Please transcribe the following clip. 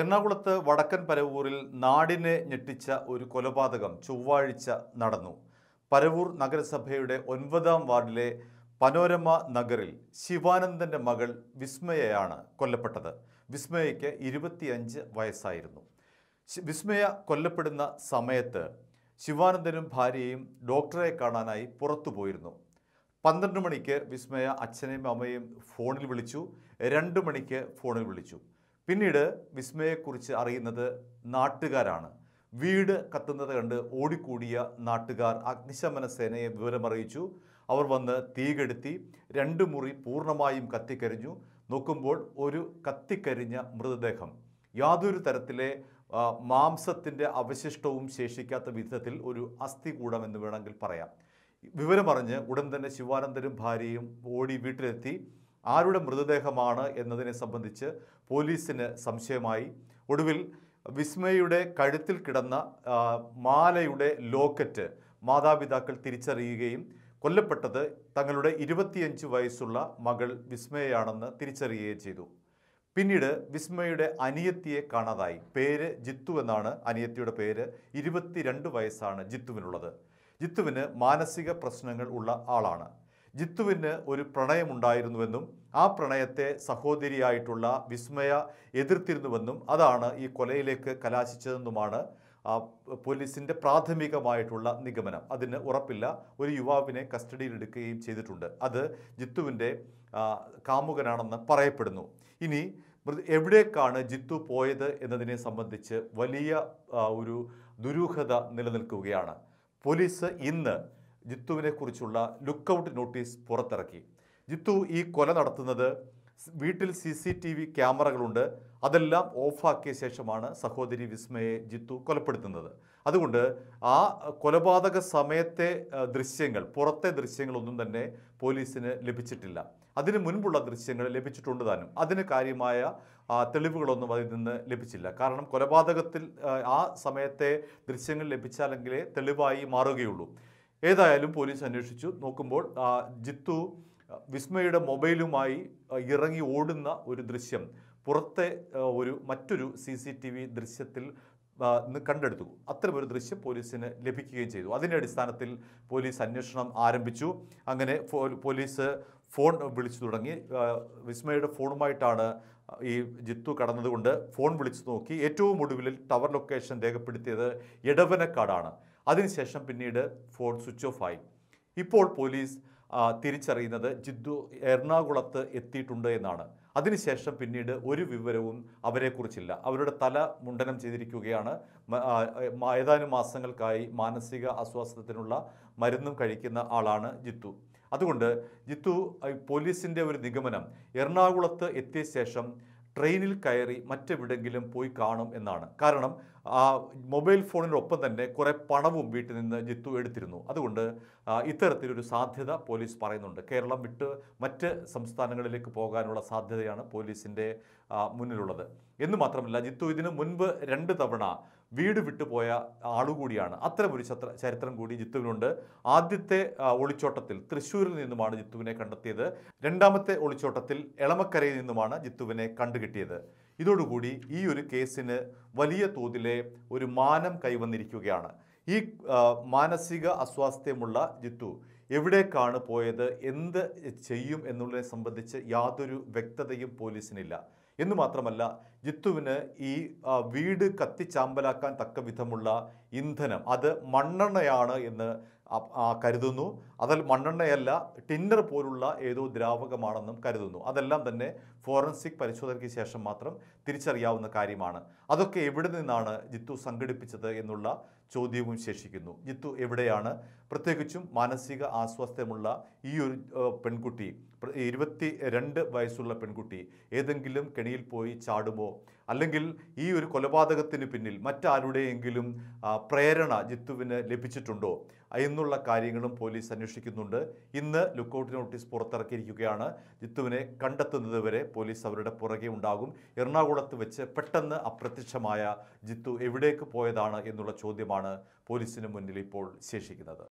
എറണാകുളത്ത് വടക്കൻ പരവൂരിൽ നാടിനെ ഞെട്ടിച്ച ഒരു കൊലപാതകം ചൊവ്വാഴ്ച നടന്നു പരവൂർ നഗരസഭയുടെ ഒൻപതാം വാർഡിലെ പനോരമ നഗറിൽ ശിവാനന്ദൻ്റെ മകൾ വിസ്മയയാണ് കൊല്ലപ്പെട്ടത് വിസ്മയയ്ക്ക് ഇരുപത്തിയഞ്ച് വയസ്സായിരുന്നു വിസ്മയ കൊല്ലപ്പെടുന്ന സമയത്ത് ശിവാനന്ദനും ഭാര്യയും ഡോക്ടറെ കാണാനായി പുറത്തു പോയിരുന്നു പന്ത്രണ്ട് മണിക്ക് വിസ്മയ അച്ഛനെയും അമ്മയും ഫോണിൽ വിളിച്ചു രണ്ട് മണിക്ക് ഫോണിൽ വിളിച്ചു പിന്നീട് വിസ്മയെക്കുറിച്ച് അറിയുന്നത് നാട്ടുകാരാണ് വീട് കത്തുന്നത് കണ്ട് ഓടിക്കൂടിയ നാട്ടുകാർ അഗ്നിശമന സേനയെ വിവരമറിയിച്ചു അവർ വന്ന് തീകെടുത്തി രണ്ട് മുറി പൂർണ്ണമായും കത്തിക്കരിഞ്ഞു നോക്കുമ്പോൾ ഒരു കത്തിക്കരിഞ്ഞ മൃതദേഹം യാതൊരു തരത്തിലെ മാംസത്തിൻ്റെ അവശിഷ്ടവും ശേഷിക്കാത്ത വിധത്തിൽ ഒരു അസ്ഥികൂടം എന്ന് വേണമെങ്കിൽ പറയാം വിവരമറിഞ്ഞ് ഉടൻ തന്നെ ശിവാനന്ദനും ഭാര്യയും ഓടി വീട്ടിലെത്തി ആരുടെ മൃതദേഹമാണ് എന്നതിനെ സംബന്ധിച്ച് പോലീസിന് സംശയമായി ഒടുവിൽ വിസ്മയുടെ കഴുത്തിൽ കിടന്ന മാലയുടെ ലോക്കറ്റ് മാതാപിതാക്കൾ തിരിച്ചറിയുകയും കൊല്ലപ്പെട്ടത് തങ്ങളുടെ ഇരുപത്തിയഞ്ച് വയസ്സുള്ള മകൾ വിസ്മയാണെന്ന് തിരിച്ചറിയുകയും ചെയ്തു പിന്നീട് വിസ്മയുടെ അനിയത്തിയെ കാണാതായി പേര് ജിത്തു എന്നാണ് അനിയത്തിയുടെ പേര് ഇരുപത്തിരണ്ട് വയസ്സാണ് ജിത്തുവിനുള്ളത് ജിത്തുവിന് മാനസിക പ്രശ്നങ്ങൾ ഉള്ള ആളാണ് ജിത്തുവിന് ഒരു പ്രണയമുണ്ടായിരുന്നുവെന്നും ആ പ്രണയത്തെ സഹോദരിയായിട്ടുള്ള വിസ്മയ എതിർത്തിരുന്നുവെന്നും അതാണ് ഈ കൊലയിലേക്ക് കലാശിച്ചതെന്നുമാണ് പോലീസിൻ്റെ പ്രാഥമികമായിട്ടുള്ള നിഗമനം അതിന് ഉറപ്പില്ല ഒരു യുവാവിനെ കസ്റ്റഡിയിലെടുക്കുകയും ചെയ്തിട്ടുണ്ട് അത് ജിത്തുവിൻ്റെ കാമുകനാണെന്ന് പറയപ്പെടുന്നു ഇനി എവിടേക്കാണ് ജിത്തു പോയത് എന്നതിനെ സംബന്ധിച്ച് വലിയ ഒരു ദുരൂഹത നിലനിൽക്കുകയാണ് പോലീസ് ഇന്ന് ജിത്തുവിനെ കുറിച്ചുള്ള ലുക്കൌട്ട് നോട്ടീസ് പുറത്തിറക്കി ജിത്തു ഈ കൊല നടത്തുന്നത് വീട്ടിൽ സി സി ടി വി ക്യാമറകളുണ്ട് അതെല്ലാം ഓഫാക്കിയ ശേഷമാണ് സഹോദരി വിസ്മയെ ജിത്തു കൊലപ്പെടുത്തുന്നത് അതുകൊണ്ട് ആ കൊലപാതക സമയത്തെ ദൃശ്യങ്ങൾ പുറത്തെ ദൃശ്യങ്ങളൊന്നും തന്നെ പോലീസിന് ലഭിച്ചിട്ടില്ല അതിന് മുൻപുള്ള ദൃശ്യങ്ങൾ ലഭിച്ചിട്ടുണ്ട് താനും അതിന് കാര്യമായ തെളിവുകളൊന്നും അതിൽ നിന്ന് ലഭിച്ചില്ല കാരണം കൊലപാതകത്തിൽ ആ സമയത്തെ ദൃശ്യങ്ങൾ ലഭിച്ചാലെങ്കിലേ തെളിവായി മാറുകയുള്ളൂ ഏതായാലും പോലീസ് അന്വേഷിച്ചു നോക്കുമ്പോൾ ജിത്തു വിസ്മയുടെ മൊബൈലുമായി ഇറങ്ങി ഓടുന്ന ഒരു ദൃശ്യം പുറത്തെ ഒരു മറ്റൊരു സി സി ടി വി ദൃശ്യത്തിൽ കണ്ടെടുത്തു അത്തരമൊരു ദൃശ്യം പോലീസിന് ലഭിക്കുകയും ചെയ്തു അതിൻ്റെ അടിസ്ഥാനത്തിൽ പോലീസ് അന്വേഷണം ആരംഭിച്ചു അങ്ങനെ പോലീസ് ഫോൺ വിളിച്ചു തുടങ്ങി വിസ്മയുടെ ഫോണുമായിട്ടാണ് ഈ ജിത്തു കടന്നതുകൊണ്ട് ഫോൺ വിളിച്ചു നോക്കി ഏറ്റവും ഒടുവിൽ ടവർ ലൊക്കേഷൻ രേഖപ്പെടുത്തിയത് എടവനക്കാടാണ് അതിനുശേഷം പിന്നീട് ഫോൺ സ്വിച്ച് ഓഫ് ആയി ഇപ്പോൾ പോലീസ് തിരിച്ചറിയുന്നത് ജിദ്ദു എറണാകുളത്ത് എത്തിയിട്ടുണ്ട് എന്നാണ് അതിനുശേഷം പിന്നീട് ഒരു വിവരവും അവരെക്കുറിച്ചില്ല അവരുടെ തല മുണ്ടനം ചെയ്തിരിക്കുകയാണ് ഏതാനും മാസങ്ങൾക്കായി മാനസിക അസ്വാസ്ഥത്തിനുള്ള മരുന്നും കഴിക്കുന്ന ആളാണ് ജിത്തു അതുകൊണ്ട് ജിത്തു പോലീസിൻ്റെ ഒരു നിഗമനം എറണാകുളത്ത് എത്തിയ ശേഷം ട്രെയിനിൽ കയറി മറ്റെവിടെങ്കിലും പോയി കാണും എന്നാണ് കാരണം ആ മൊബൈൽ ഫോണിനൊപ്പം തന്നെ കുറേ പണവും വീട്ടിൽ നിന്ന് ജിത്തു എടുത്തിരുന്നു അതുകൊണ്ട് ഇത്തരത്തിലൊരു സാധ്യത പോലീസ് പറയുന്നുണ്ട് കേരളം വിട്ട് മറ്റ് സംസ്ഥാനങ്ങളിലേക്ക് പോകാനുള്ള സാധ്യതയാണ് പോലീസിൻ്റെ മുന്നിലുള്ളത് എന്ന് മാത്രമല്ല ജിത്തു ഇതിനു മുൻപ് രണ്ട് തവണ വീട് വിട്ടുപോയ ആളുകൂടിയാണ് അത്തരമൊരു ചത്ര ചരിത്രം കൂടി ജിത്തുവിനുണ്ട് ആദ്യത്തെ ഒളിച്ചോട്ടത്തിൽ തൃശ്ശൂരിൽ നിന്നുമാണ് ജിത്തുവിനെ കണ്ടെത്തിയത് രണ്ടാമത്തെ ഒളിച്ചോട്ടത്തിൽ എളമക്കരയിൽ നിന്നുമാണ് ജിത്തുവിനെ കണ്ടുകിട്ടിയത് ഇതോടുകൂടി ഈ ഒരു കേസിന് വലിയ തോതിലെ ഒരു മാനം കൈവന്നിരിക്കുകയാണ് ഈ മാനസിക അസ്വാസ്ഥ്യമുള്ള ജിത്തു എവിടേക്കാണ് പോയത് എന്ത് ചെയ്യും എന്നുള്ളതിനെ സംബന്ധിച്ച് യാതൊരു വ്യക്തതയും പോലീസിനില്ല എന്ന് മാത്രമല്ല ജിത്തുവിന് ഈ വീട് കത്തിച്ചാമ്പലാക്കാൻ തക്ക വിധമുള്ള ഇന്ധനം അത് മണ്ണെണ്ണയാണ് എന്ന് കരുതുന്നു അതിൽ മണ്ണെണ്ണയല്ല ടിന്നർ പോലുള്ള ഏതോ ദ്രാവകമാണെന്നും കരുതുന്നു അതെല്ലാം തന്നെ ഫോറൻസിക് പരിശോധനയ്ക്ക് ശേഷം മാത്രം തിരിച്ചറിയാവുന്ന കാര്യമാണ് അതൊക്കെ എവിടെ നിന്നാണ് ജിത്തു സംഘടിപ്പിച്ചത് എന്നുള്ള ചോദ്യവും ശേഷിക്കുന്നു ജിത്തു എവിടെയാണ് പ്രത്യേകിച്ചും മാനസിക ആസ്വാസ്ഥ്യമുള്ള ഈ ഒരു പെൺകുട്ടി ഇരുപത്തി രണ്ട് വയസ്സുള്ള പെൺകുട്ടി ഏതെങ്കിലും കെണിയിൽ പോയി ചാടുമോ അല്ലെങ്കിൽ ഈ ഒരു കൊലപാതകത്തിന് പിന്നിൽ മറ്റാരുടെയെങ്കിലും പ്രേരണ ജിത്തുവിന് ലഭിച്ചിട്ടുണ്ടോ എന്ന് എന്നുള്ള കാര്യങ്ങളും പോലീസ് അന്വേഷിക്കുന്നുണ്ട് ഇന്ന് ലുക്കൌട്ട് നോട്ടീസ് പുറത്തിറക്കിയിരിക്കുകയാണ് ജിത്തുവിനെ കണ്ടെത്തുന്നതുവരെ പോലീസ് അവരുടെ പുറകെ ഉണ്ടാകും എറണാകുളത്ത് വെച്ച് പെട്ടെന്ന് അപ്രത്യക്ഷമായ ജിത്തു എവിടേക്ക് പോയതാണ് എന്നുള്ള ചോദ്യമാണ് പോലീസിന് മുന്നിൽ ഇപ്പോൾ ശേഷിക്കുന്നത്